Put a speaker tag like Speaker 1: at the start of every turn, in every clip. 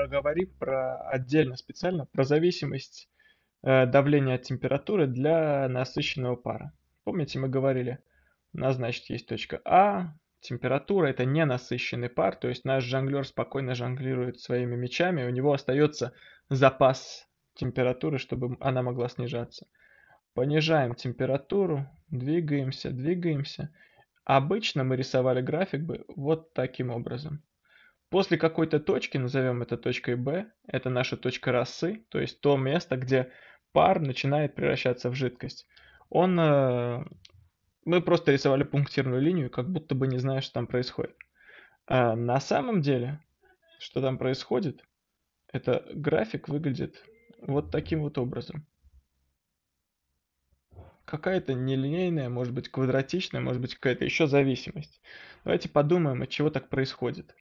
Speaker 1: поговорим про отдельно специально про зависимость э, давления от температуры для насыщенного пара. Помните, мы говорили, у нас, значит, есть точка А, температура, это не насыщенный пар, то есть наш жонглер спокойно жонглирует своими мечами, у него остается запас температуры, чтобы она могла снижаться. Понижаем температуру, двигаемся, двигаемся. Обычно мы рисовали график бы вот таким образом. После какой-то точки, назовем это точкой B, это наша точка росы, то есть то место, где пар начинает превращаться в жидкость. Он, э, мы просто рисовали пунктирную линию, как будто бы не зная, что там происходит. А на самом деле, что там происходит, это график выглядит вот таким вот образом. Какая-то нелинейная, может быть квадратичная, может быть какая-то еще зависимость. Давайте подумаем, от чего так происходит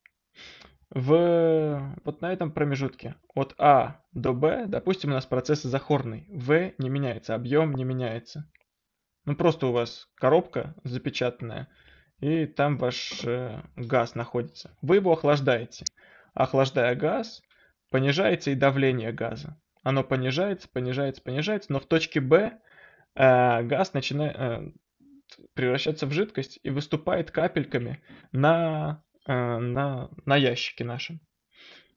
Speaker 1: в, вот на этом промежутке от А до Б, допустим, у нас процесс захорный, В не меняется, объем не меняется. Ну просто у вас коробка запечатанная, и там ваш э, газ находится. Вы его охлаждаете. Охлаждая газ, понижается и давление газа. Оно понижается, понижается, понижается, но в точке Б э, газ начинает э, превращаться в жидкость и выступает капельками на Э, на, на ящике нашем.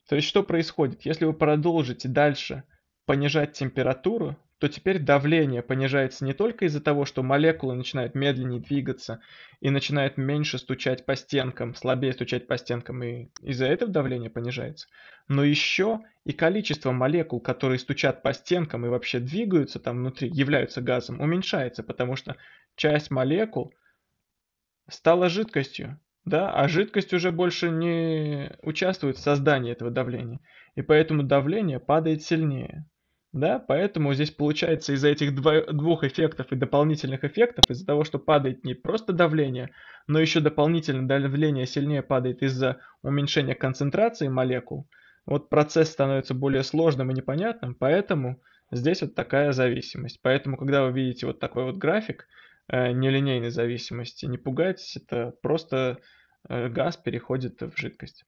Speaker 1: То есть что происходит? Если вы продолжите дальше понижать температуру, то теперь давление понижается не только из-за того, что молекулы начинают медленнее двигаться и начинают меньше стучать по стенкам, слабее стучать по стенкам, и из-за этого давление понижается, но еще и количество молекул, которые стучат по стенкам и вообще двигаются там внутри, являются газом, уменьшается, потому что часть молекул стала жидкостью, да, а жидкость уже больше не участвует в создании этого давления, и поэтому давление падает сильнее. Да, поэтому здесь получается из-за этих двух эффектов и дополнительных эффектов, из-за того, что падает не просто давление, но еще дополнительно давление сильнее падает из-за уменьшения концентрации молекул, вот процесс становится более сложным и непонятным, поэтому здесь вот такая зависимость. Поэтому, когда вы видите вот такой вот график, Э, нелинейной зависимости не пугайтесь это просто э, газ переходит в жидкость